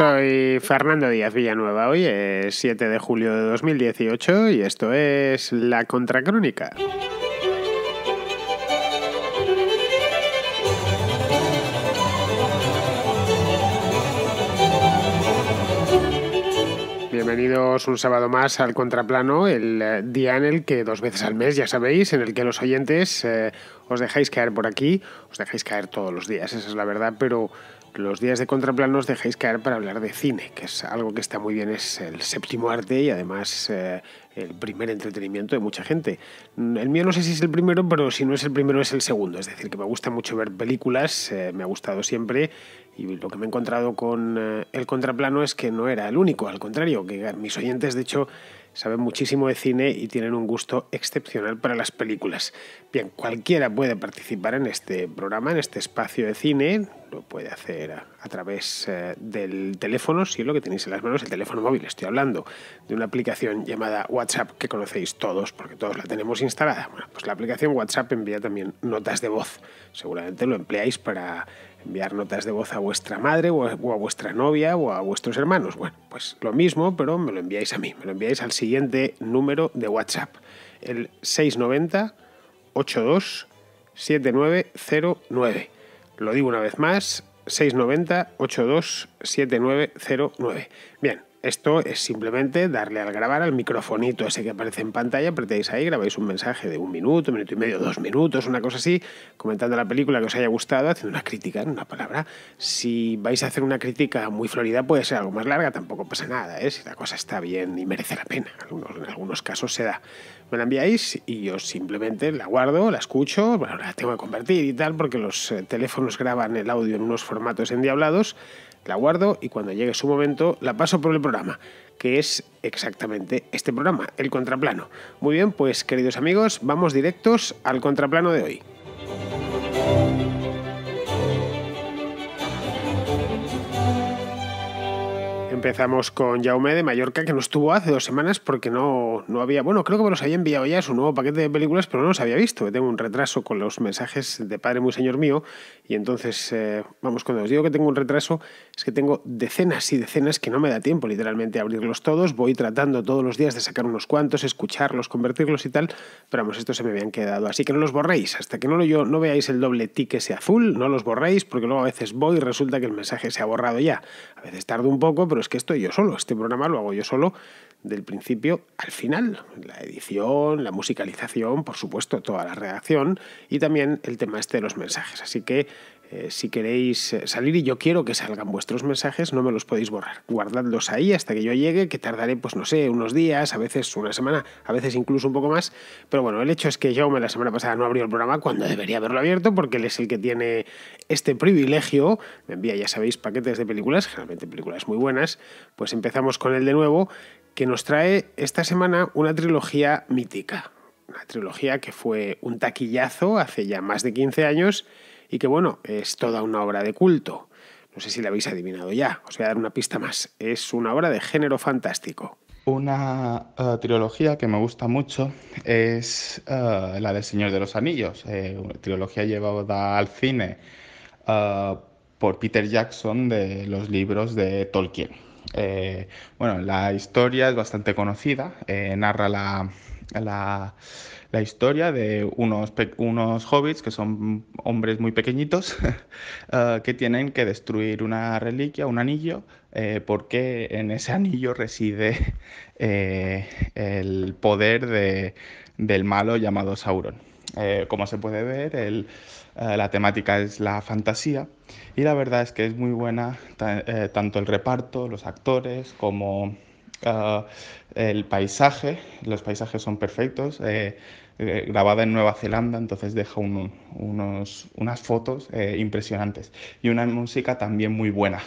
Soy Fernando Díaz Villanueva. Hoy es 7 de julio de 2018 y esto es La Contracrónica. Bienvenidos un sábado más al Contraplano, el eh, día en el que dos veces al mes, ya sabéis, en el que los oyentes eh, os dejáis caer por aquí, os dejáis caer todos los días, esa es la verdad, pero los días de contraplano os dejáis caer para hablar de cine, que es algo que está muy bien, es el séptimo arte y además eh, el primer entretenimiento de mucha gente. El mío no sé si es el primero, pero si no es el primero es el segundo, es decir, que me gusta mucho ver películas, eh, me ha gustado siempre y lo que me he encontrado con eh, el contraplano es que no era el único, al contrario, que mis oyentes de hecho saben muchísimo de cine y tienen un gusto excepcional para las películas. Bien, cualquiera puede participar en este programa, en este espacio de cine, lo puede hacer a, través eh, del teléfono, si es lo que tenéis en las manos, el teléfono móvil. Estoy hablando de una aplicación llamada WhatsApp que conocéis todos, porque todos la tenemos instalada. Bueno, pues la aplicación WhatsApp envía también notas de voz. Seguramente lo empleáis para enviar notas de voz a vuestra madre o a, o a, vuestra novia o a vuestros hermanos. Bueno, pues lo mismo, pero me lo enviáis a mí, me lo enviáis al siguiente número de WhatsApp, el 690 82 7909. Lo digo una vez más, 690-827909. Bien, esto es simplemente darle al grabar al microfonito ese que aparece en pantalla, apretáis ahí, grabáis un mensaje de un minuto, un minuto y medio, dos minutos, una cosa así, comentando la película que os haya gustado, haciendo una crítica en una palabra. Si vais a hacer una crítica muy florida, puede ser algo más larga, tampoco pasa nada, ¿eh? si la cosa está bien y merece la pena. algunos, en algunos casos se da me la enviáis y yo simplemente la guardo, la escucho, bueno, la tengo que convertir y tal, porque los eh, teléfonos graban el audio en unos formatos endiablados, la guardo y cuando llegue su momento la paso por el programa, que es exactamente este programa, el contraplano. Muy bien, pues queridos amigos, vamos directos al contraplano de hoy. Empezamos con Jaume de Mallorca, que no estuvo hace dos semanas porque no, no había. Bueno, creo que me los había enviado ya su nuevo paquete de películas, pero no los había visto. Tengo un retraso con los mensajes de Padre Muy Señor Mío. Y entonces, eh, vamos, cuando os digo que tengo un retraso, es que tengo decenas y decenas que no me da tiempo literalmente a abrirlos todos. Voy tratando todos los días de sacar unos cuantos, escucharlos, convertirlos y tal. Pero vamos, estos se me habían quedado. Así que no los borréis. Hasta que no, lo, yo, no veáis el doble tique ese azul, no los borréis, porque luego a veces voy y resulta que el mensaje se ha borrado ya. A veces tardo un poco, pero es que estoy yo solo, este programa lo hago yo solo del principio al final. La edición, la musicalización, por supuesto, toda la redacción y también el tema este de los mensajes. Así que eh, si queréis eh, salir y yo quiero que salgan vuestros mensajes, no me los podéis borrar. Guardadlos ahí hasta que yo llegue, que tardaré, pues no sé, unos días, a veces una semana, a veces incluso un poco más. Pero bueno, el hecho es que Jaume la semana pasada no abrió el programa cuando debería haberlo abierto, porque él es el que tiene este privilegio. Me envía, ya sabéis, paquetes de películas, generalmente películas muy buenas. Pues empezamos con él de nuevo, que nos trae esta semana una trilogía mítica. Una trilogía que fue un taquillazo hace ya más de 15 años y que bueno, es toda una obra de culto. No sé si la habéis adivinado ya, os voy a dar una pista más. Es una obra de género fantástico. Una eh, trilogía que me gusta mucho es eh, la del Señor de los Anillos, eh, una trilogía llevada al cine por Peter Jackson de los libros de Tolkien. bueno, la historia es bastante conocida, narra la, la la historia de unos, unos hobbits, que son hombres muy pequeñitos, eh, que tienen que destruir una reliquia, un anillo, eh, porque en ese anillo reside eh, el poder del malo llamado Sauron. como se puede ver, la temática es la fantasía y la verdad es que es muy buena tanto el reparto, los actores, como el paisaje, los paisajes son perfectos, eh, eh, grabada en Nueva Zelanda, entonces deja unos, unas fotos eh, impresionantes y una música también muy buena.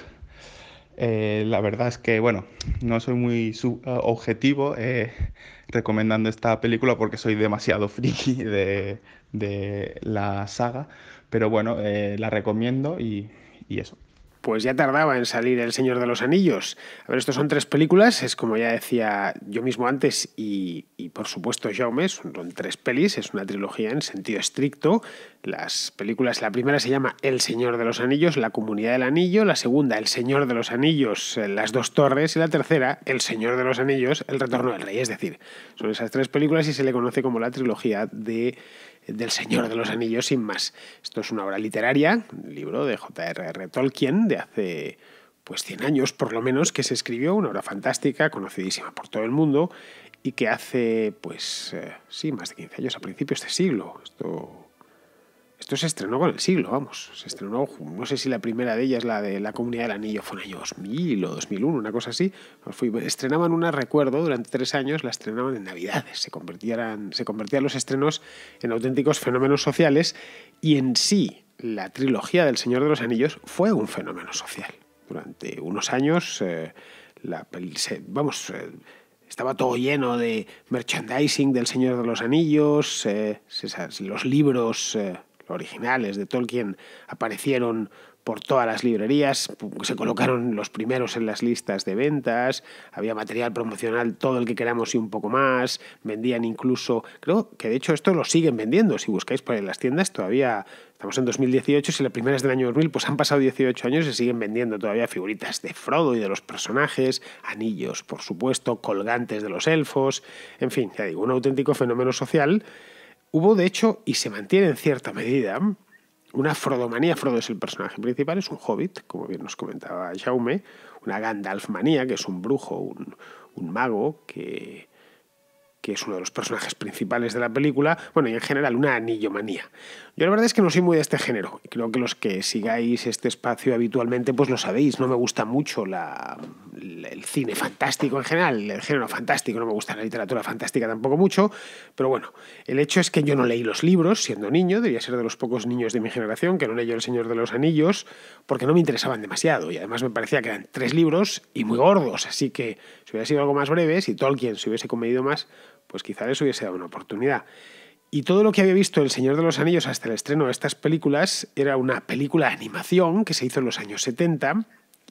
la verdad es que, bueno, no soy muy sub, objetivo recomendando esta película porque soy demasiado friki de, la saga, pero bueno, la recomiendo y eso pues ya tardaba en salir El Señor de los Anillos. A ver, estos son tres películas, es como ya decía yo mismo antes y, y por supuesto Jaume, son tres pelis, es una trilogía en sentido estricto. Las películas, la primera se llama El Señor de los Anillos, La Comunidad del Anillo, la segunda El Señor de los Anillos, eh, Las Dos Torres y la tercera El Señor de los Anillos, El Retorno del Rey. Es decir, son esas tres películas y se le conoce como la trilogía de del Señor de los Anillos sin más. Esto es una obra literaria, un libro de J.R.R. Tolkien de hace pues 100 años por lo menos que se escribió, una obra fantástica, conocidísima por todo el mundo y que hace pues eh, sí, más de 15 años a principios de siglo. Esto esto se estrenó con el siglo, vamos. Se estrenó, no sé si la primera de ellas, la de la Comunidad del Anillo, fue en el año 2000 o 2001, una cosa así. estrenaban una, recuerdo, durante tres años la estrenaban en Navidades. Se convertían, se convertían los estrenos en auténticos fenómenos sociales y en sí la trilogía del Señor de los Anillos fue un fenómeno social. Durante unos años, eh, la, vamos... Eh, estaba todo lleno de merchandising del Señor de los Anillos, eh, los libros originales de Tolkien aparecieron por todas las librerías, se colocaron los primeros en las listas de ventas, había material promocional todo el que queramos y un poco más, vendían incluso, creo que de hecho esto lo siguen vendiendo, si buscáis por en las tiendas todavía estamos en 2018, si la primera es del año 2000, pues han pasado 18 años y siguen vendiendo todavía figuritas de Frodo y de los personajes, anillos, por supuesto, colgantes de los elfos, en fin, ya un auténtico fenómeno social Hubo, de hecho, y se mantiene en cierta medida, una frodomanía. Frodo es el personaje principal, es un hobbit, como bien nos comentaba Jaume, una Gandalf-manía, que es un brujo, un, mago, que, que es uno de los personajes principales de la película, bueno, y en general una anillomanía. Yo la verdad es que no soy muy de este género, creo que los que sigáis este espacio habitualmente, pues lo sabéis, no me gusta mucho la, el cine fantástico en general, el género fantástico, no me gusta la literatura fantástica tampoco mucho, pero bueno, el hecho es que yo no leí los libros siendo niño, debía ser de los pocos niños de mi generación que no leyó El Señor de los Anillos, porque no me interesaban demasiado y además me parecía que eran tres libros y muy gordos, así que si hubiera sido algo más breve, si Tolkien se hubiese comedido más, pues quizá les hubiese dado una oportunidad. Y todo lo que había visto El Señor de los Anillos hasta el estreno de estas películas era una película de animación que se hizo en los años 70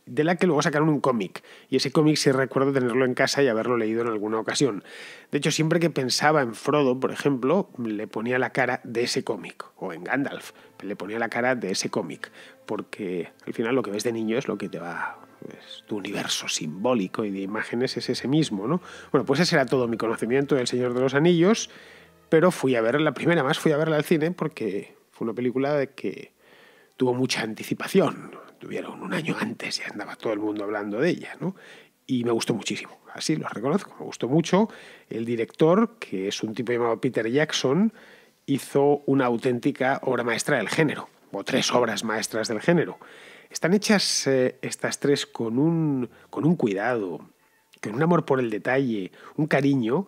de la que luego sacaron un cómic. Y ese cómic sí recuerdo tenerlo en casa y haberlo leído en alguna ocasión. De hecho, siempre que pensaba en Frodo, por ejemplo, le ponía la cara de ese cómic. O en Gandalf, le ponía la cara de ese cómic. Porque al final lo que ves de niño es lo que te va... Pues, tu universo simbólico y de imágenes es ese mismo, ¿no? Bueno, pues ese era todo mi conocimiento del Señor de los Anillos. Pero fui a verla, la primera más fui a verla al cine porque fue una película de que tuvo mucha anticipación tuvieron un año antes, y andaba todo el mundo hablando de ella, ¿no? Y me gustó muchísimo, así lo reconozco, me gustó mucho. El director, que es un tipo llamado Peter Jackson, hizo una auténtica obra maestra del género, o tres obras maestras del género. Están hechas eh, estas tres con un, cuidado, con un amor por el detalle, un cariño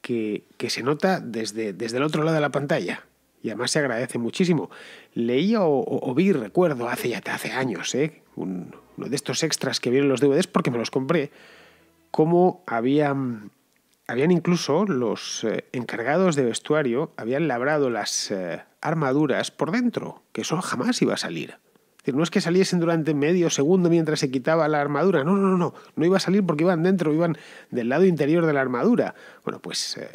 que, que se nota desde, desde el otro lado de la pantalla y además se agradece muchísimo. Leí o, vi, recuerdo, hace ya hace años, ¿eh? uno de estos extras que vienen los DVDs porque me los compré, cómo habían, habían incluso los eh, encargados de vestuario, habían labrado las eh, armaduras por dentro, que eso jamás iba a salir. no es que saliesen durante medio segundo mientras se quitaba la armadura, no, no, no, no, no iba a salir porque iban dentro, iban del lado interior de la armadura. Bueno, pues... Eh,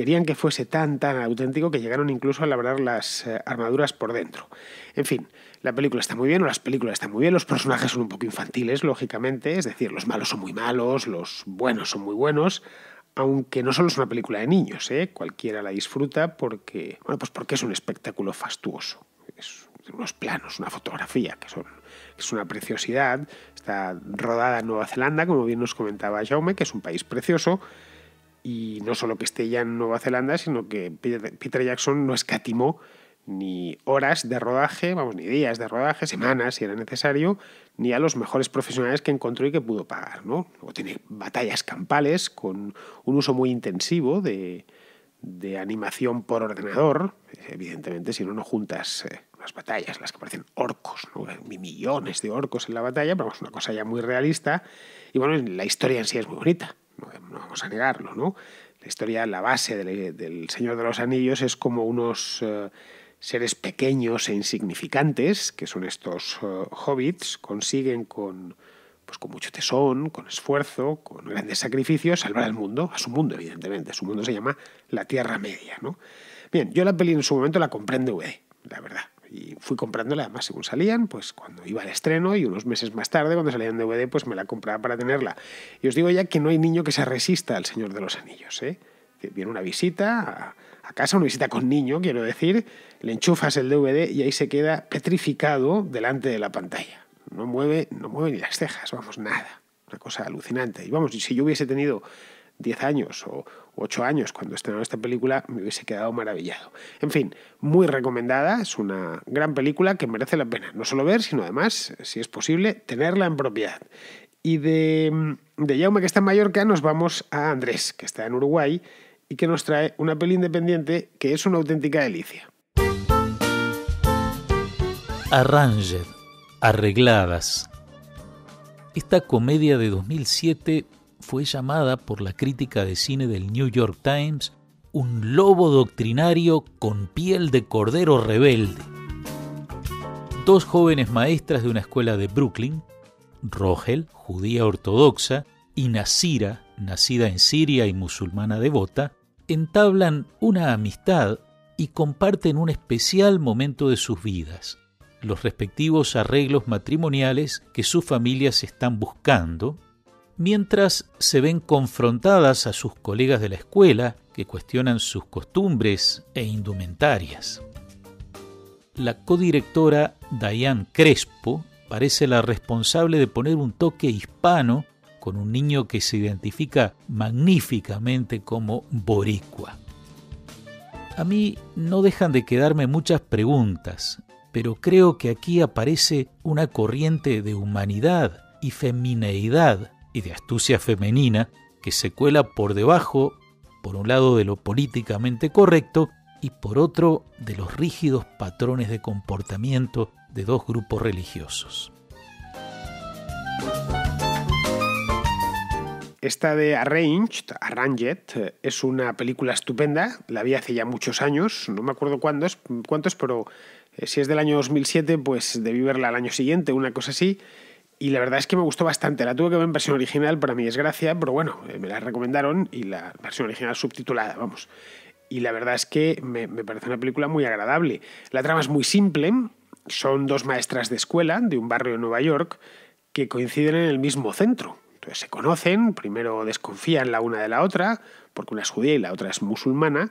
Querían que fuese tan, tan auténtico que llegaron incluso a labrar las eh, armaduras por dentro. En fin, la película está muy bien, o las películas están muy bien, los personajes son un poco infantiles, lógicamente, es decir, los malos son muy malos, los buenos son muy buenos, aunque no solo es una película de niños, ¿eh? cualquiera la disfruta porque, bueno, pues porque es un espectáculo fastuoso. Es unos planos, una fotografía, que, son, que es una preciosidad. Está rodada en Nueva Zelanda, como bien nos comentaba Jaume, que es un país precioso, y no solo que esté ya en Nueva Zelanda, sino que Peter Jackson no escatimó ni horas de rodaje, vamos, ni días de rodaje, semanas si era necesario, ni a los mejores profesionales que encontró y que pudo pagar. ¿no? Luego tiene batallas campales con un uso muy intensivo de, de animación por ordenador. Evidentemente, si no, no juntas eh, las batallas, las que parecen orcos, ¿no? millones de orcos en la batalla, pero es una cosa ya muy realista. Y bueno, la historia en sí es muy bonita no vamos a negarlo, ¿no? La historia, la base del, Señor de los Anillos es como unos eh, seres pequeños e insignificantes, que son estos eh, hobbits, consiguen con, pues con mucho tesón, con esfuerzo, con grandes sacrificios, salvar al mundo, a su mundo, evidentemente. Su mundo se llama la Tierra Media, ¿no? Bien, yo la peli en su momento la comprendo, la verdad. Y fui comprándola, además, según salían, pues cuando iba al estreno y unos meses más tarde, cuando salía de DVD, pues me la compraba para tenerla. Y os digo ya que no hay niño que se resista al Señor de los Anillos. ¿eh? viene una visita a, casa, una visita con niño, quiero decir, le enchufas el DVD y ahí se queda petrificado delante de la pantalla. No mueve, no mueve ni las cejas, vamos, nada. Una cosa alucinante. Y vamos, si yo hubiese tenido 10 años o, ocho años cuando estrenó esta película, me hubiese quedado maravillado. En fin, muy recomendada, es una gran película que merece la pena no solo ver, sino además, si es posible, tenerla en propiedad. Y de, de Jaume, que está en Mallorca, nos vamos a Andrés, que está en Uruguay, y que nos trae una peli independiente que es una auténtica delicia. Arranged, arregladas. Esta comedia de 2007 fue llamada por la crítica de cine del New York Times un lobo doctrinario con piel de cordero rebelde. Dos jóvenes maestras de una escuela de Brooklyn, Rogel, judía ortodoxa, y Nasira, nacida en Siria y musulmana devota, entablan una amistad y comparten un especial momento de sus vidas, los respectivos arreglos matrimoniales que sus familias están buscando mientras se ven confrontadas a sus colegas de la escuela que cuestionan sus costumbres e indumentarias. La codirectora Diane Crespo parece la responsable de poner un toque hispano con un niño que se identifica magníficamente como boricua. A mí no dejan de quedarme muchas preguntas, pero creo que aquí aparece una corriente de humanidad y femineidad y de astucia femenina que se cuela por debajo, por un lado, de lo políticamente correcto y por otro, de los rígidos patrones de comportamiento de dos grupos religiosos. Esta de Arranged, Arranged, es una película estupenda, la vi hace ya muchos años, no me acuerdo cuántos, cuántos pero eh, si es del año 2007, pues debí verla al año siguiente, una cosa así y la verdad es que me gustó bastante. La tuve que ver en versión original, para mi desgracia, pero bueno, eh, me la recomendaron y la versión original subtitulada, vamos. Y la verdad es que me, parece una película muy agradable. La trama es muy simple, son dos maestras de escuela de un barrio de Nueva York que coinciden en el mismo centro. Entonces se conocen, primero desconfían la una de la otra, porque una es judía y la otra es musulmana,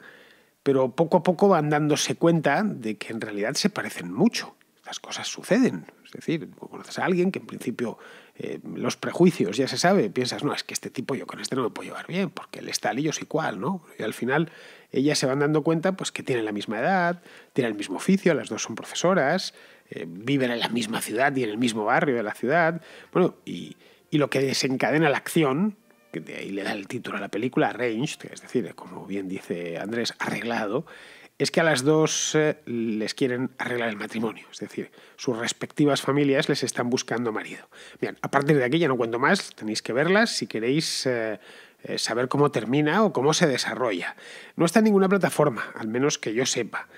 pero poco a poco van dándose cuenta de que en realidad se parecen mucho. Las cosas suceden, es decir, conoces a alguien que en principio eh, los prejuicios ya se sabe, piensas, no, es que este tipo yo con este no me puedo llevar bien, porque él es tal y yo cual, ¿no? Y al final ellas se van dando cuenta pues, que tienen la misma edad, tienen el mismo oficio, las dos son profesoras, eh, viven en la misma ciudad y en el mismo barrio de la ciudad. Bueno, y, y lo que desencadena la acción, que de ahí le da el título a la película, Arranged, es decir, como bien dice Andrés, arreglado, es que a las dos eh, les quieren arreglar el matrimonio, es decir, sus respectivas familias les están buscando marido. Bien, a partir de aquí ya no cuento más, tenéis que verlas si queréis eh, eh, saber cómo termina o cómo se desarrolla. No está en ninguna plataforma, al menos que yo sepa,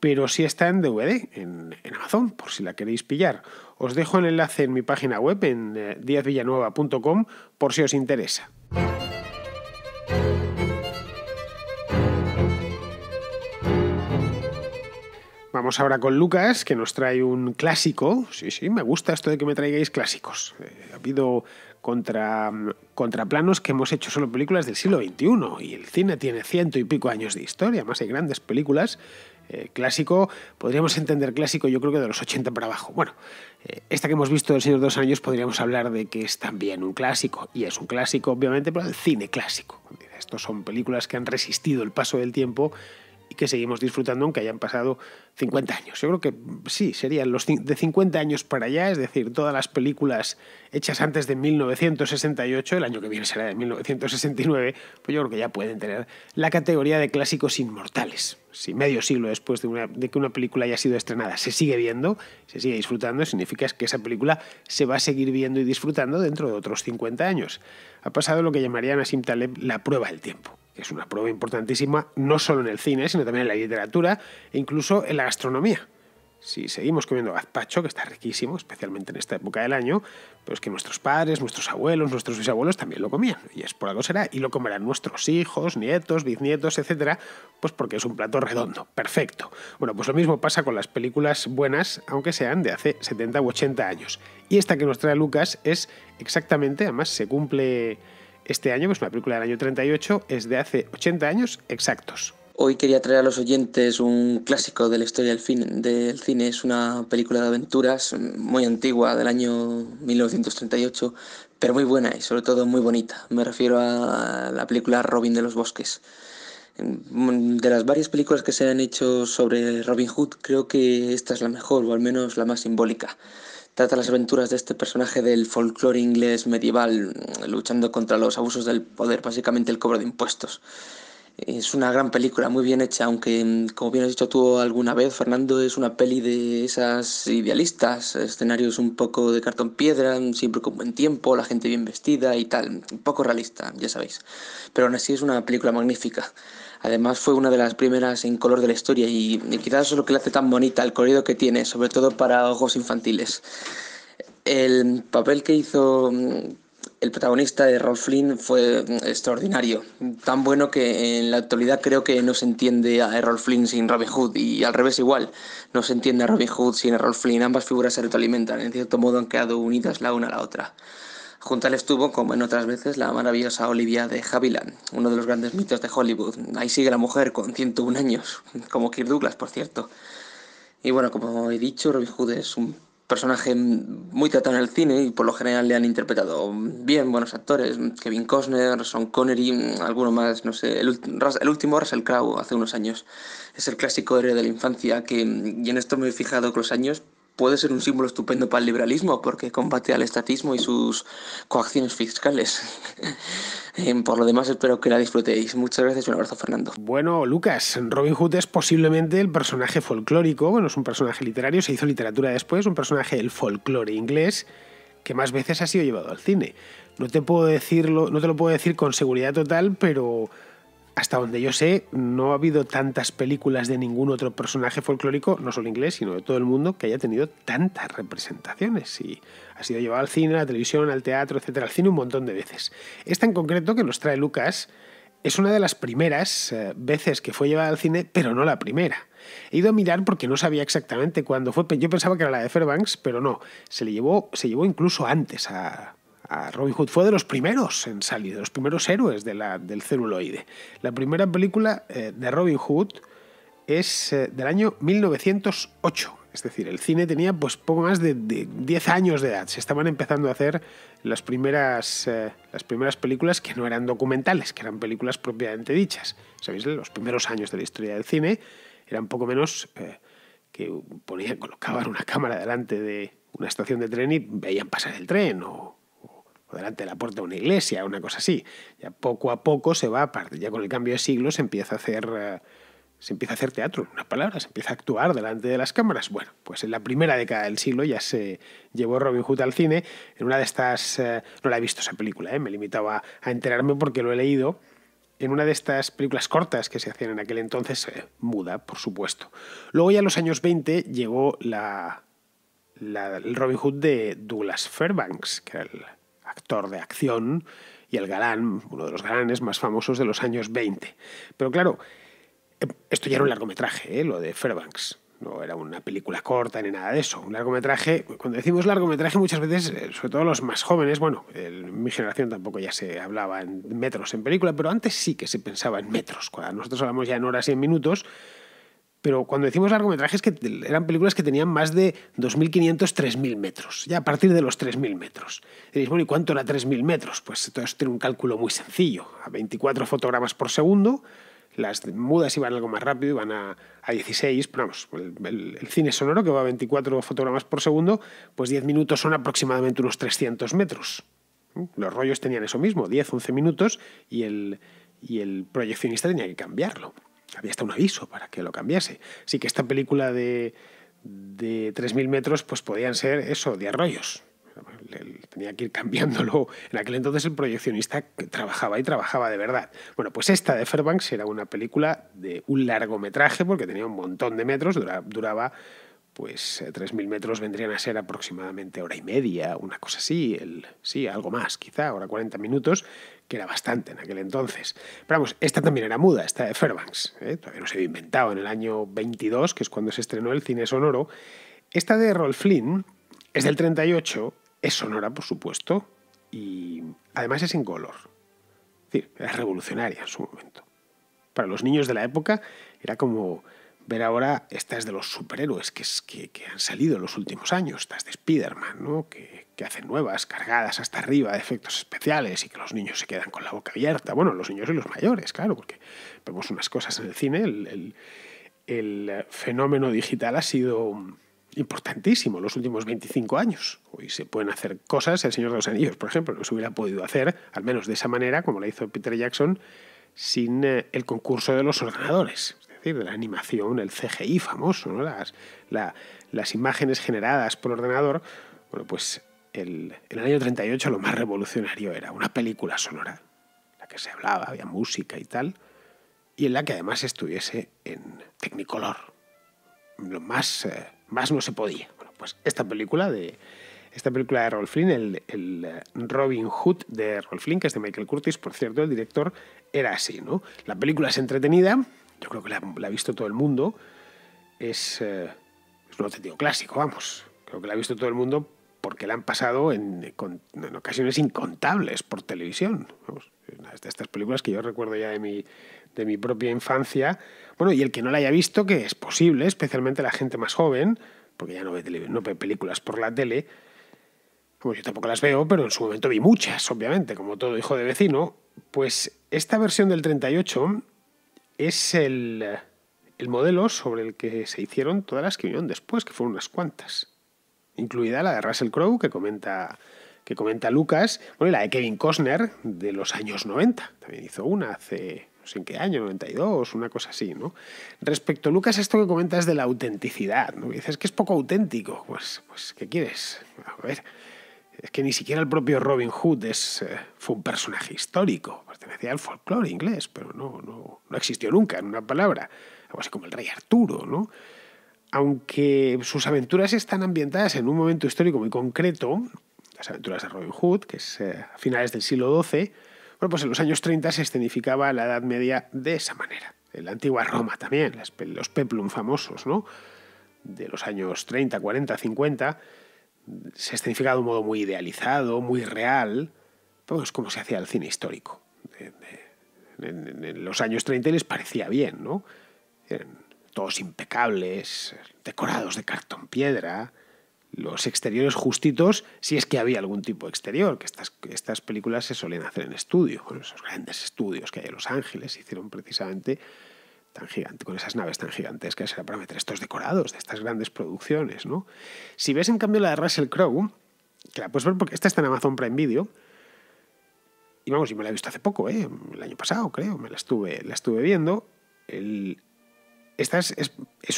pero sí está en DVD, en, en Amazon, por si la queréis pillar. Os dejo el enlace en mi página web, en diazvillanueva.com, por si os interesa. Vamos ahora con Lucas, que nos trae un clásico. Sí, sí, me gusta esto de que me traigáis clásicos. Eh, ha habido contra, contraplanos que hemos hecho solo películas del siglo XXI y el cine tiene ciento y pico años de historia, además hay grandes películas. Eh, clásico, podríamos entender clásico yo creo que de los 80 para abajo. Bueno, eh, esta que hemos visto del Señor de los podríamos hablar de que es también un clásico, y es un clásico obviamente, pero el cine clásico. Estos son películas que han resistido el paso del tiempo y que seguimos disfrutando aunque hayan pasado 50 años. Yo creo que sí, serían los de 50 años para allá, es decir, todas las películas hechas antes de 1968, el año que viene será de 1969, pues yo creo que ya pueden tener la categoría de clásicos inmortales. Si medio siglo después de, de que una película haya sido estrenada se sigue viendo, se sigue disfrutando, significa que esa película se va a seguir viendo y disfrutando dentro de otros 50 años. Ha pasado lo que llamarían a Simtaleb la prueba del tiempo es una prueba importantísima no solo en el cine, sino también en la literatura e incluso en la gastronomía. Si seguimos comiendo gazpacho, que está riquísimo, especialmente en esta época del año, pues que nuestros padres, nuestros abuelos, nuestros bisabuelos también lo comían, y es por algo será, y lo comerán nuestros hijos, nietos, bisnietos, etcétera, pues porque es un plato redondo, perfecto. Bueno, pues lo mismo pasa con las películas buenas, aunque sean de hace 70 u 80 años. Y esta que nos trae Lucas es exactamente, además se cumple este año, pues la película del año 38, es de hace 80 años exactos. Hoy quería traer a los oyentes un clásico de la historia del cine. Es una película de aventuras muy antigua, del año 1938, pero muy buena y sobre todo muy bonita. Me refiero a la película Robin de los Bosques. Mm, de las varias películas que se han hecho sobre Robin Hood, creo que esta es la mejor, o al menos la más simbólica. Trata las aventuras de este personaje del folclore inglés medieval, mm, luchando contra los abusos del poder, básicamente el cobro de impuestos. Es una gran película, muy bien hecha, aunque, mm, como bien has dicho tú alguna vez, Fernando, es una peli de esas idealistas, escenarios un poco de cartón piedra, mm, siempre con buen tiempo, la gente bien vestida y tal, un poco realista, ya sabéis. Pero aún así es una película magnífica. Además fue una de las primeras en color de la historia y, quizás es lo que le hace tan bonita, el colorido que tiene, sobre todo para ojos infantiles. El papel que hizo mm, el protagonista de Rolf Flynn fue mm, extraordinario, tan bueno que en la actualidad creo que no se entiende a Rolf Flynn sin Robin Hood y al revés igual, no se entiende a Robin Hood sin Rolf Flynn, ambas figuras se retroalimentan, en cierto modo han quedado unidas la una a la otra. Juntal estuvo, como en otras veces, la maravillosa Olivia de Havilland, uno de los grandes mitos de Hollywood. Ahí sigue la mujer con 101 años, como Kirk Douglas, por cierto. Y bueno, como he dicho, Robin Hood es un personaje muy tratado en el cine y por lo general le han interpretado bien buenos actores, Kevin Costner, Sean Connery, alguno más, no sé, el, el último Russell Crowe hace unos años. Es el clásico héroe de la infancia que, y en esto me he fijado con los años, puede ser un símbolo estupendo para el liberalismo porque combate al estatismo y sus coacciones fiscales. Eh, por lo demás, espero que la disfrutéis. Muchas gracias y un abrazo, Fernando. Bueno, Lucas, Robin Hood es posiblemente el personaje folclórico, bueno, es un personaje literario, se hizo literatura después, un personaje del folclore inglés que más veces ha sido llevado al cine. No te puedo decirlo, no te lo puedo decir con seguridad total, pero hasta donde yo sé, no ha habido tantas películas de ningún otro personaje folclórico, no solo inglés, sino de todo el mundo, que haya tenido tantas representaciones. Y ha sido llevado al cine, a la televisión, al teatro, etcétera, al cine un montón de veces. Esta en concreto que nos trae Lucas es una de las primeras eh, veces que fue llevada al cine, pero no la primera. He ido a mirar porque no sabía exactamente cuándo fue. Yo pensaba que era la de Fairbanks, pero no. Se, le llevó, se llevó incluso antes a, Robin Hood fue de los primeros en salir, de los primeros héroes de del celuloide. La primera película eh, de Robin Hood es eh, del año 1908. Es decir, el cine tenía pues poco más de, 10 años de edad. Se estaban empezando a hacer las primeras, eh, las primeras películas que no eran documentales, que eran películas propiamente dichas. Sabéis, los primeros años de la historia del cine eran poco menos que ponían, colocaban una cámara delante de una estación de tren y veían pasar el tren o delante de la puerta de una iglesia, una cosa así. Ya poco a poco se va ya con el cambio de siglo se empieza a hacer... Eh, se empieza a hacer teatro, en unas palabras, se empieza a actuar delante de las cámaras. Bueno, pues en la primera década del siglo ya se llevó Robin Hood al cine. En una de estas, eh, no la he visto esa película, eh, me limitaba a enterarme porque lo he leído, en una de estas películas cortas que se hacían en aquel entonces, muda, por supuesto. Luego ya en los años 20 llegó la, el Robin Hood de Douglas Fairbanks, que era el actor de acción y el galán, uno de los galanes más famosos de los años 20. Pero claro, esto ya era un largometraje, ¿eh? lo de Fairbanks. No era una película corta ni nada de eso. Un largometraje, cuando decimos largometraje muchas veces, eh, sobre todo los más jóvenes, bueno, en mi generación tampoco ya se hablaba en metros en película, pero antes sí que se pensaba en metros. Cuando nosotros hablamos ya en horas y en minutos, pero cuando decimos largometrajes, que eran películas que tenían más de 2.500, 3.000 metros, ya a partir de los 3.000 metros. bueno, ¿y cuánto era 3.000 metros? Pues todo esto tiene un cálculo muy sencillo. A 24 fotogramas por segundo, las mudas iban algo más rápido, iban a, a 16, pero vamos, el, cine sonoro que va a 24 fotogramas por segundo, pues 10 minutos son aproximadamente unos 300 metros. Los rollos tenían eso mismo, 10, 11 minutos, y el, y el proyeccionista tenía que cambiarlo. Había hasta un aviso para que lo cambiase. Así que esta película de, de 3.000 metros, pues podían ser eso, de arroyos. Tenía que ir cambiándolo. En aquel entonces el proyeccionista trabajaba y trabajaba de verdad. Bueno, pues esta de Fairbanks era una película de un largometraje porque tenía un montón de metros, duraba, pues 3.000 eh, metros vendrían a ser aproximadamente hora y media, una cosa así, el, sí, algo más quizá, hora 40 minutos, que era bastante en aquel entonces. Pero vamos, esta también era muda, esta de Fairbanks, ¿eh? todavía no se había inventado, en el año 22, que es cuando se estrenó el cine sonoro. Esta de Rolf Flynn es del 38, es sonora, por supuesto, y además es color. Es decir, era revolucionaria en su momento. Para los niños de la época era como ver ahora estas de los superhéroes que, que, han salido en los últimos años, estas de Spider-Man, que, hacen nuevas, cargadas hasta arriba de efectos especiales y que los niños se quedan con la boca abierta. Bueno, los niños y los mayores, claro, porque vemos unas cosas en el cine. El, el fenómeno digital ha sido importantísimo en los últimos 25 años. Hoy se pueden hacer cosas, El Señor de los Anillos, por ejemplo, no se hubiera podido hacer, al menos de esa manera, como la hizo Peter Jackson, sin eh, el concurso de los ordenadores decir, de la animación, el CGI famoso, las, imágenes generadas por ordenador, bueno, pues el, en el año 38 lo más revolucionario era una película sonora, en la que se hablaba, había música y tal, y en la que además estuviese en tecnicolor. Lo más, eh, más no se podía. Bueno, pues esta película de, esta película de Rolf Flynn, el, eh, Robin Hood de Rolf Flynn, que es de Michael Curtis, por cierto, el director, era así, La película es entretenida, yo creo que la, ha visto todo el mundo, eh, es, un auténtico clásico, vamos. Creo que la ha visto todo el mundo porque la han pasado en, ocasiones incontables por televisión. de estas películas que yo recuerdo ya de mi, de mi propia infancia. Bueno, y el que no la haya visto, que es posible, especialmente la gente más joven, porque ya no ve, no ve películas por la tele, como pues yo tampoco las veo, pero en su momento vi muchas, obviamente, como todo hijo de vecino, pues esta versión del 38 es el, modelo sobre el que se hicieron todas las que vinieron después, que fueron unas cuantas, incluida la de Russell Crowe, que comenta que comenta Lucas, bueno, y la de Kevin Costner de los años 90, también hizo una hace no sé en qué año, 92, una cosa así, ¿no? Respecto, Lucas, esto que comentas de la autenticidad, ¿no? dices que es poco auténtico, pues, pues ¿qué quieres? A ver, es que ni siquiera el propio Robin Hood es, eh, fue un personaje histórico, pertenecía al folclore inglés, pero no, no, no existió nunca, en una palabra, algo así como el rey Arturo, ¿no? Aunque sus aventuras están ambientadas en un momento histórico muy concreto, las aventuras de Robin Hood, que es eh, a finales del siglo XII, bueno, pues en los años 30 se escenificaba la Edad Media de esa manera. En la antigua Roma también, los peplum famosos, ¿no? De los años 30, 40, 50 se escenifica de un modo muy idealizado, muy real, pero es como se hacía el cine histórico. En, los años 30 les parecía bien, ¿no? todos impecables, decorados de cartón piedra, los exteriores justitos, si es que había algún tipo de exterior, que estas, películas se solían hacer en estudio, con esos grandes estudios que hay en Los Ángeles, hicieron precisamente tan gigante, con esas naves tan gigantescas, era para meter estos decorados de estas grandes producciones, ¿no? Si ves en cambio la de Russell Crowe, que la puedes ver porque esta está en Amazon Prime Video, y vamos, yo me la he visto hace poco, ¿eh? el año pasado creo, me la estuve, la estuve viendo, esta es,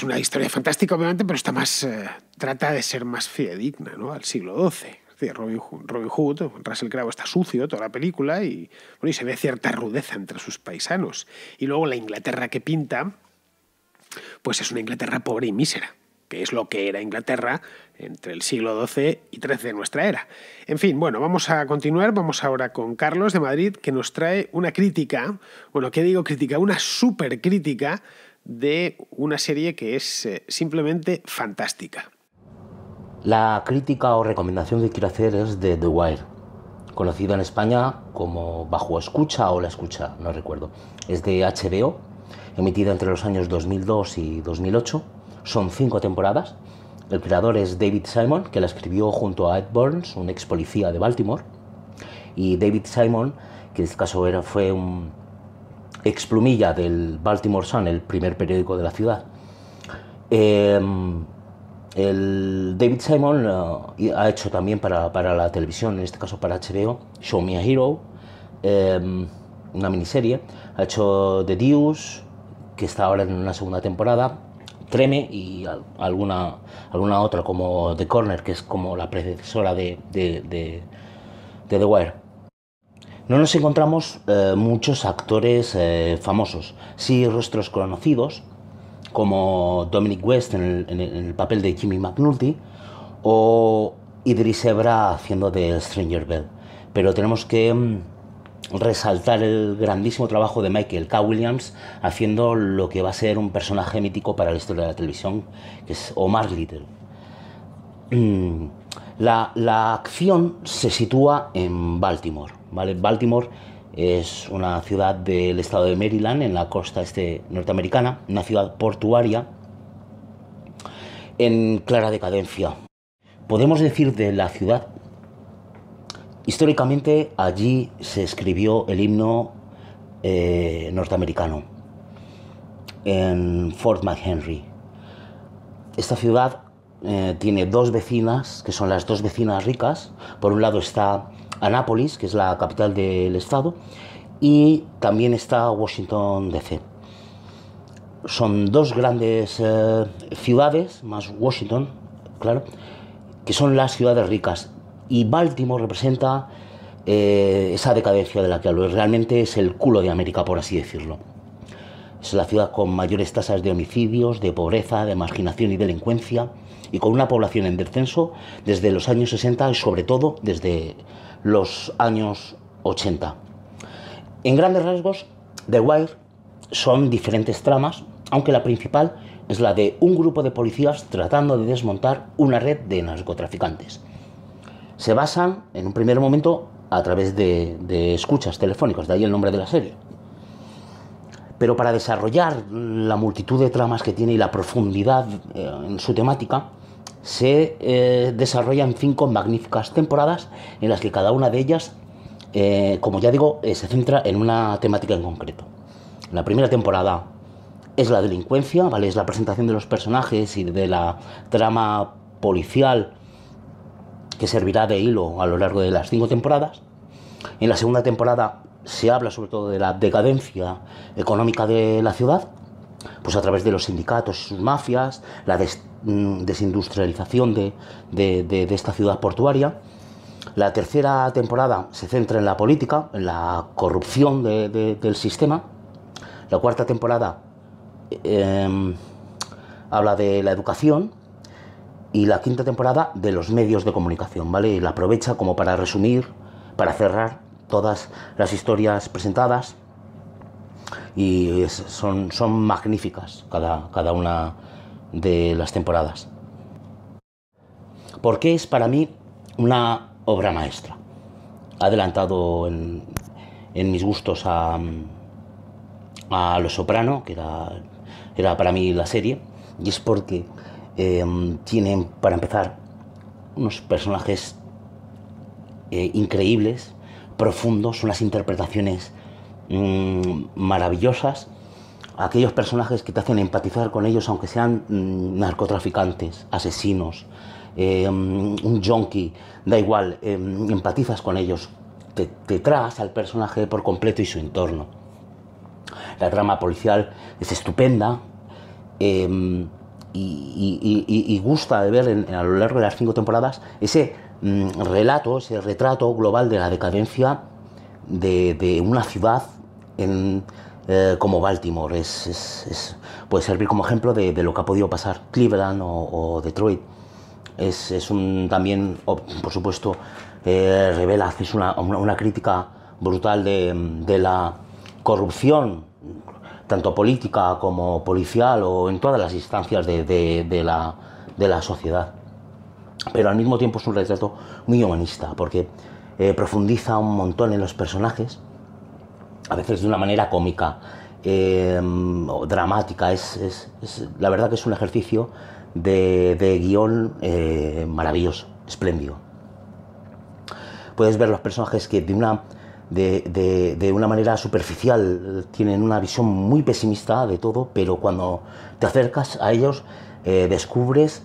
una historia fantástica, obviamente, pero está más. Eh, trata de ser más fidedigna, ¿no? Al siglo XII. Robin Hood, Russell Crowe está sucio toda la película y, y se ve cierta rudeza entre sus paisanos. Y luego la Inglaterra que pinta, pues es una Inglaterra pobre y mísera que es lo que era Inglaterra entre el siglo XII y XIII de nuestra era. En fin, bueno, vamos a continuar, vamos ahora con Carlos de Madrid, que nos trae una crítica, bueno, ¿qué digo crítica? Una crítica de una serie que es eh, simplemente fantástica. La crítica o recomendación que quiero hacer es de The Wire, conocida en España como Bajo Escucha o La Escucha, no recuerdo. Es de HBO, emitida entre los años 2002 y 2008. Son cinco temporadas. El creador es David Simon, que la escribió junto a Ed Burns, un ex policía de Baltimore. Y David Simon, que en este caso era, fue un ex plumilla del Baltimore Sun, el primer periódico de la ciudad. Em, el David Simon eh, ha hecho también para, la televisión, en este caso para HBO, Show Me a Hero, em, una miniserie. Ha hecho The Deuce, que está ahora en una segunda temporada, Treme y alguna, alguna otra como The Corner, que es como la predecesora de, The Wire. No nos encontramos eh, muchos actores eh, famosos, sí rostros conocidos, como Dominic West en el, papel de Jimmy McNulty o Idris Ebra haciendo de Stranger Bell. Pero tenemos que mm, resaltar el grandísimo trabajo de Michael K. Williams haciendo lo que va a ser un personaje mítico para la historia de la televisión, que es Omar Little. Mm, la, acción se sitúa en Baltimore. ¿vale? Baltimore es una ciudad del estado de Maryland, en la costa este norteamericana, una ciudad portuaria en clara decadencia. Podemos decir de la ciudad, históricamente allí se escribió el himno eh, norteamericano, en Fort McHenry. Esta ciudad eh, tiene dos vecinas, que son las dos vecinas ricas. Por un lado está Anápolis, que es la capital del estado, y también está Washington DC. Son dos grandes eh, ciudades, más Washington, claro, que son las ciudades ricas. Y Baltimore representa eh, esa decadencia de la que hablo. Realmente es el culo de América, por así decirlo. Es la ciudad con mayores tasas de homicidios, de pobreza, de marginación y delincuencia, y con una población en descenso desde los años 60 y sobre todo desde los años 80. En grandes rasgos, The Wire son diferentes tramas, aunque la principal es la de un grupo de policías tratando de desmontar una red de narcotraficantes. Se basan, en un primer momento, a través de, escuchas telefónicas, de ahí el nombre de la serie. Pero para desarrollar la multitud de tramas que tiene y la profundidad eh, en su temática, se eh, desarrollan cinco magníficas temporadas en las que cada una de ellas, eh, como ya digo, eh, se centra en una temática en concreto. La primera temporada es la delincuencia, ¿vale? es la presentación de los personajes y de la trama policial que servirá de hilo a lo largo de las cinco temporadas. En la segunda temporada se habla sobre todo de la decadencia económica de la ciudad, pues a través de los sindicatos sus mafias, la mm, desindustrialización de, esta ciudad portuaria. La tercera temporada se centra en la política, en la corrupción del sistema. La cuarta temporada em, habla de la educación y la quinta temporada de los medios de comunicación, ¿vale? Y la aprovecha como para resumir, para cerrar todas las historias presentadas y son, magníficas cada, una de las temporadas. ¿Por qué es para mí una obra maestra? Adelantado en, mis gustos a, a Los Soprano, que era, para mí la serie, y es porque em, tiene tienen, para empezar, unos personajes eh, increíbles, profundos, unas interpretaciones Mm, maravillosas, aquellos personajes que te hacen empatizar con ellos, aunque sean mm, narcotraficantes, asesinos, eh, mm, un junkie da igual, eh, empatizas con ellos, te, te al personaje por completo y su entorno. La trama policial es estupenda em, y, gusta de ver a lo largo de las cinco temporadas ese relato, ese retrato global de la decadencia de una ciudad eh, como Baltimore. Es, puede servir como ejemplo de, lo que ha podido pasar Cleveland o, Detroit. Es, un, también, oh, por supuesto, eh, revela, es una, crítica brutal de, la corrupción, tanto política como policial o en todas las instancias de, la, sociedad. Pero al mismo tiempo es un retrato muy humanista, porque eh, profundiza un montón en los personajes a veces de una manera cómica eh, o dramática. Es, la verdad que es un ejercicio de, guión eh, maravilloso, espléndido. Puedes ver los personajes que de una, de, una manera superficial tienen una visión muy pesimista de todo, pero cuando te acercas a ellos eh, descubres,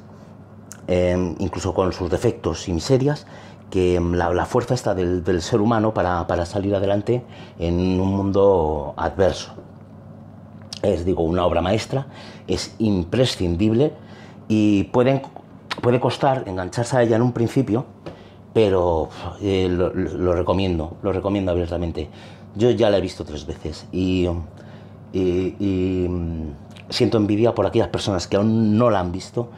incluso con sus defectos y miserias, que mm, la, fuerza está del, ser humano para, salir adelante en un mundo adverso. Es, digo, una obra maestra, es imprescindible y puede costar engancharse a ella en un principio, pero eh, lo, recomiendo, lo recomiendo abiertamente. Yo ya la he visto tres veces y, y mm, siento envidia por aquellas personas que aún no la han visto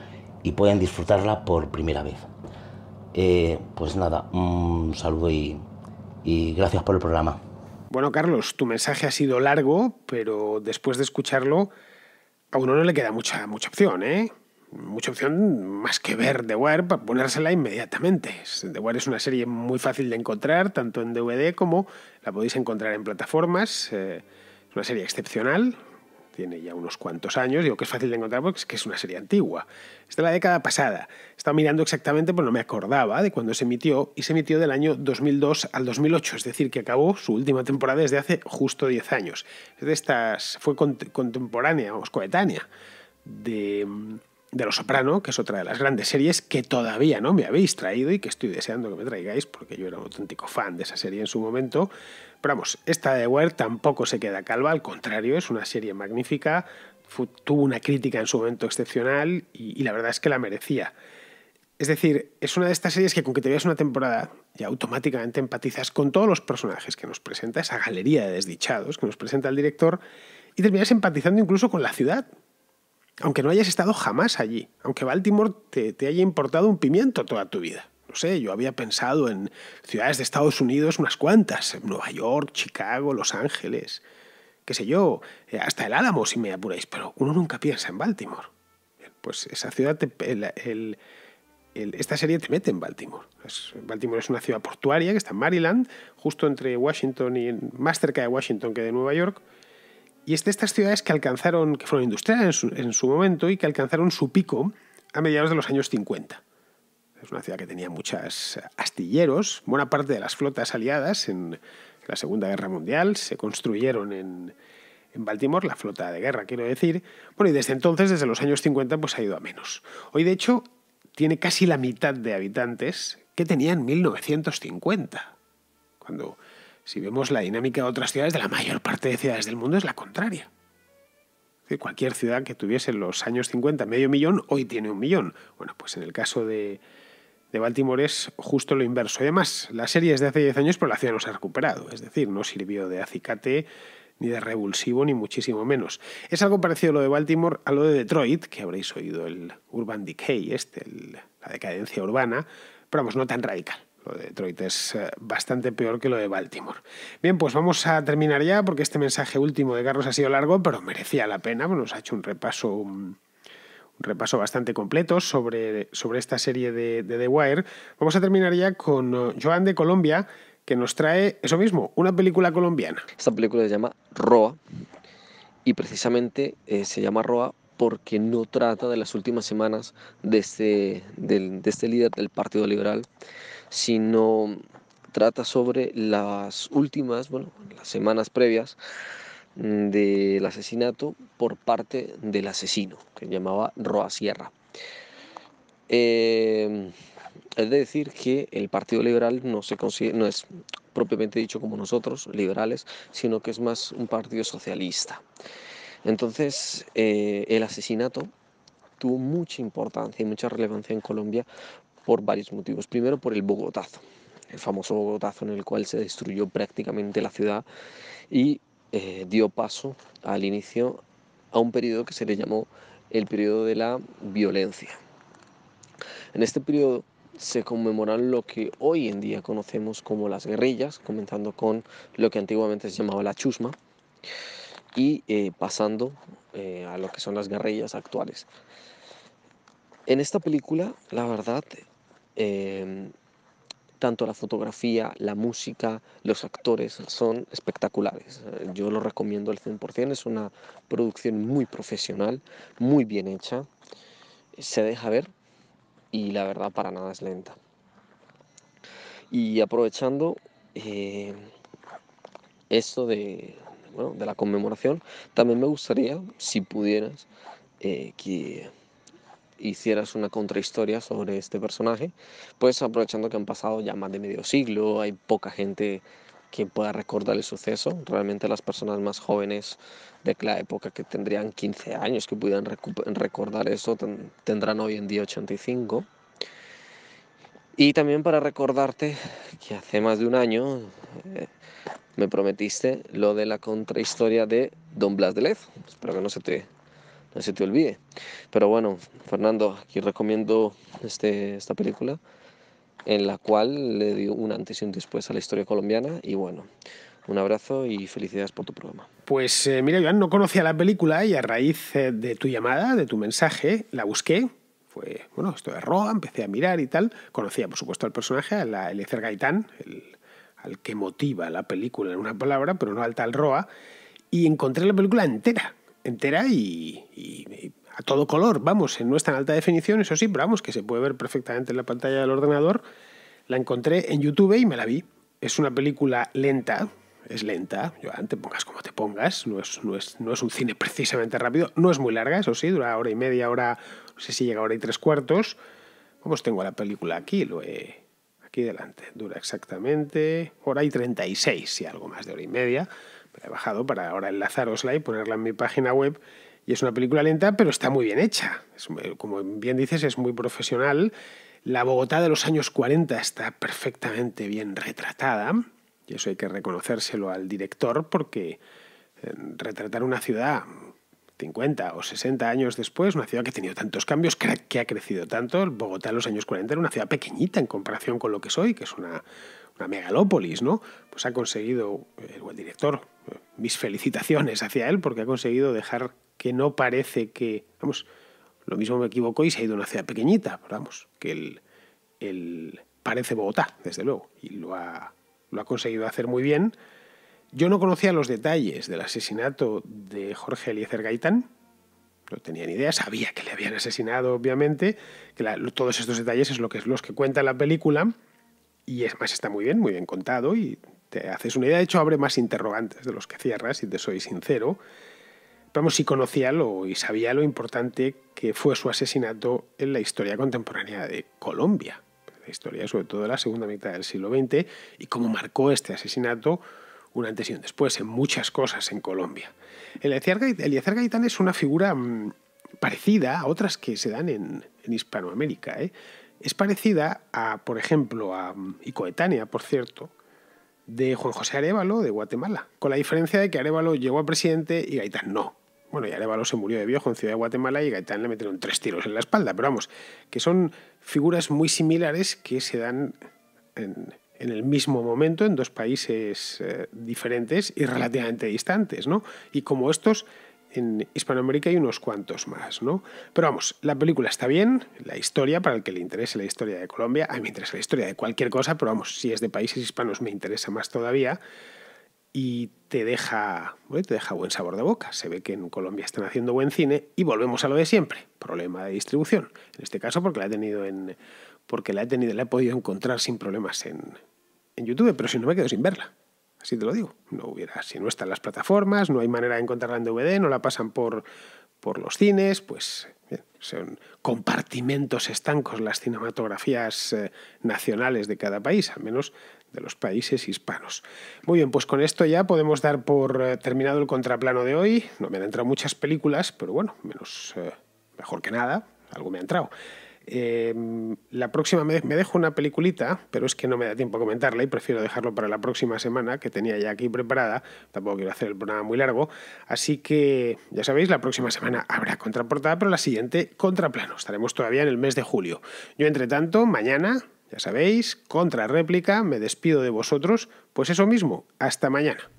y pueden disfrutarla por primera vez. Eh, pues nada, un saludo y, gracias por el programa. Bueno, Carlos, tu mensaje ha sido largo, pero después de escucharlo, a uno no le queda mucha, mucha opción, ¿eh? Mucha opción más que ver The Wire para ponérsela inmediatamente. The Wire es una serie muy fácil de encontrar, tanto en DVD como la podéis encontrar en plataformas. Eh, es una serie excepcional, tiene ya unos cuantos años, digo que es fácil de encontrar porque es, que es una serie antigua. Es de la década pasada. Estaba mirando exactamente, pues no me acordaba de cuando se emitió, y se emitió del año 2002 al 2008, es decir, que acabó su última temporada desde hace justo 10 años. de estas, fue contemporánea, o coetánea, de, de Los Soprano, que es otra de las grandes series que todavía no me habéis traído y que estoy deseando que me traigáis, porque yo era un auténtico fan de esa serie en su momento. Pero vamos, esta de tampoco se queda calva, al contrario, es una serie magnífica, tuvo una crítica en su momento excepcional y, la verdad es que la merecía. Es decir, es una de estas series que con que te veas una temporada ya automáticamente empatizas con todos los personajes que nos presenta esa galería de desdichados que nos presenta el director y terminas empatizando incluso con la ciudad, aunque no hayas estado jamás allí, aunque Baltimore te haya importado un pimiento toda tu vida yo había pensado en ciudades de Estados Unidos unas cuantas, Nueva York, Chicago, Los Ángeles, qué sé yo, eh, hasta el Álamo si me apuráis, pero uno nunca piensa en Baltimore. Pues esa ciudad, esta serie te mete en Baltimore. Baltimore es una ciudad portuaria que está en Maryland, justo entre Washington y más cerca de Washington que de Nueva York. Y es de estas ciudades que alcanzaron, que fueron industriales en su momento y que alcanzaron su pico a mediados de los años 50 es una ciudad que tenía muchos astilleros. Buena parte de las flotas aliadas en la Segunda Guerra Mundial se construyeron en, Baltimore, la flota de guerra, quiero decir. Bueno, y desde entonces, desde los años 50, pues ha ido a menos. Hoy, de hecho, tiene casi la mitad de habitantes que tenía en 1950. Cuando, si vemos la dinámica de otras ciudades, de la mayor parte de ciudades del mundo es la contraria. cualquier ciudad que tuviese en los años 50 medio millón, hoy tiene un millón. Bueno, pues en el caso de, de Baltimore es justo lo inverso. Además, la serie es de hace 10 años, pero la ciudad no se ha recuperado. Es decir, no sirvió de acicate, ni de revulsivo, ni muchísimo menos. Es algo parecido a lo de Baltimore, a lo de Detroit, que habréis oído el Urban Decay, este, la decadencia urbana, pero vamos, no tan radical. Lo de Detroit es eh, bastante peor que lo de Baltimore. Bien, pues vamos a terminar ya, porque este mensaje último de Carlos ha sido largo, pero merecía la pena. Pues nos ha hecho un repaso repaso bastante completo sobre, sobre esta serie de, The Wire. Vamos a terminar ya con uh, Joan de Colombia, que nos trae eso mismo, una película colombiana. Esta película se llama Roa y precisamente eh, se llama Roa porque no trata de las últimas semanas de este, de este líder del Partido Liberal, sino trata sobre las últimas, bueno, las semanas previas Mm, del asesinato por parte del asesino, que llamaba Roa Sierra. Eh, es decir, que el Partido Liberal no, se no es propiamente dicho como nosotros, liberales, sino que es más un partido socialista. Entonces, eh, el asesinato tuvo mucha importancia y mucha relevancia en Colombia por varios motivos. Primero, por el Bogotazo, el famoso Bogotazo en el cual se destruyó prácticamente la ciudad y eh, dio paso al inicio a un periodo que se le llamó el periodo de la violencia. En este periodo se conmemoran lo que hoy en día conocemos como las guerrillas, comenzando con lo que antiguamente se llamaba la chusma y eh, pasando eh, a lo que son las guerrillas actuales. En esta película, la verdad, tanto la fotografía, la música, los actores son espectaculares. Eh, yo lo recomiendo al 100%, es una producción muy profesional, muy bien hecha, se deja ver y la verdad para nada es lenta. Y aprovechando eh, esto de, de la conmemoración, también me gustaría, si pudieras, eh, que hicieras una contrahistoria sobre este personaje, pues aprovechando que han pasado ya más de medio siglo, hay poca gente que pueda recordar el suceso, realmente las personas más jóvenes de la época que tendrían 15 años que pudieran recordar eso tendrán hoy en día 85. Y también para recordarte que hace más de un año eh, me prometiste lo de la contrahistoria de Don Blas de Lez. Espero que no se te no se te olvide. Pero bueno, Fernando, aquí recomiendo este, esta película en la cual le dio un antes y un después a la historia colombiana y bueno, un abrazo y felicidades por tu programa. Pues eh, mira, yo no conocía la película y a raíz eh, de tu llamada, de tu mensaje, la busqué. Fue, bueno, esto de Roa, empecé a mirar y tal. Conocía, por supuesto, al personaje, al la Gaitán, al que motiva la película en una palabra, pero no al tal Roa. Y encontré la película entera entera y, a todo color. Vamos, no es tan alta definición, eso sí, pero vamos, que se puede ver perfectamente en la pantalla del ordenador. La encontré en YouTube y me la vi. Es una película lenta, es lenta, yo te pongas como te pongas, no es, un cine precisamente rápido, no es muy larga, eso sí, dura hora y media, hora, no sé si llega a hora y tres cuartos. Vamos, tengo la película aquí, lo he, aquí delante, dura exactamente hora y 36, y algo más de hora y media he bajado para ahora enlazarosla y ponerla en mi página web. Y es una película lenta, pero está muy bien hecha. como bien dices, es muy profesional. La Bogotá de los años 40 está perfectamente bien retratada. Y eso hay que reconocérselo al director porque eh, retratar una ciudad 50 o 60 años después, una ciudad que ha tenido tantos cambios, que ha crecido tanto, Bogotá en los años 40 era una ciudad pequeñita en comparación con lo que soy, que es una, una megalópolis, ¿no? Pues ha conseguido, el buen director, mis felicitaciones hacia él, porque ha conseguido dejar que no parece que, vamos, lo mismo me equivoco y se ha ido una ciudad pequeñita, pero vamos, que él parece Bogotá, desde luego, y lo ha, lo ha conseguido hacer muy bien. Yo no conocía los detalles del asesinato de Jorge Eliezer Gaitán, no tenía ni idea, sabía que le habían asesinado, obviamente, que todos estos detalles es lo que es los que cuenta la película, y es más, está muy bien, muy bien contado y te haces una idea. De hecho, abre más interrogantes de los que cierras, si te soy sincero. Vamos, si conocía y sabía lo importante que fue su asesinato en la historia contemporánea de Colombia. La historia, sobre todo, de la segunda mitad del siglo XX y cómo marcó este asesinato un antes y un después en muchas cosas en Colombia. el Eliezer Gaitán es una figura mm, parecida a otras que se dan en, Hispanoamérica. ¿eh? Es parecida a, por ejemplo, a, y coetánea, por cierto, de Juan José Arevalo de Guatemala, con la diferencia de que Arevalo llegó a presidente y Gaitán no. Bueno, y Arevalo se murió de viejo en Ciudad de Guatemala y Gaitán le metieron tres tiros en la espalda, pero vamos, que son figuras muy similares que se dan en, el mismo momento en dos países eh, diferentes y relativamente distantes, ¿no? Y como estos en Hispanoamérica hay unos cuantos más, ¿no? Pero vamos, la película está bien, la historia, para el que le interese la historia de Colombia, a mí me interesa la historia de cualquier cosa, pero vamos, si es de países hispanos me interesa más todavía y te deja, te deja buen sabor de boca. Se ve que en Colombia están haciendo buen cine y volvemos a lo de siempre, problema de distribución. En este caso porque la he tenido en porque la he tenido, la he podido encontrar sin problemas en, en YouTube, pero si no me quedo sin verla. Así te lo digo. No hubiera, si no están las plataformas, no hay manera de encontrarla en DVD, no la pasan por, por los cines, pues bien, son compartimentos estancos las cinematografías eh, nacionales de cada país, al menos de los países hispanos. Muy bien, pues con esto ya podemos dar por eh, terminado el contraplano de hoy. No me han entrado muchas películas, pero bueno, menos eh, mejor que nada, algo me ha entrado. Em, la próxima vez me dejo una peliculita, pero es que no me da tiempo a comentarla y prefiero dejarlo para la próxima semana que tenía ya aquí preparada. Tampoco quiero hacer el programa muy largo. Así que ya sabéis, la próxima semana habrá contraportada, pero la siguiente contraplano. Estaremos todavía en el mes de julio. Yo, entre tanto, mañana, ya sabéis, contra réplica, me despido de vosotros. Pues eso mismo, hasta mañana.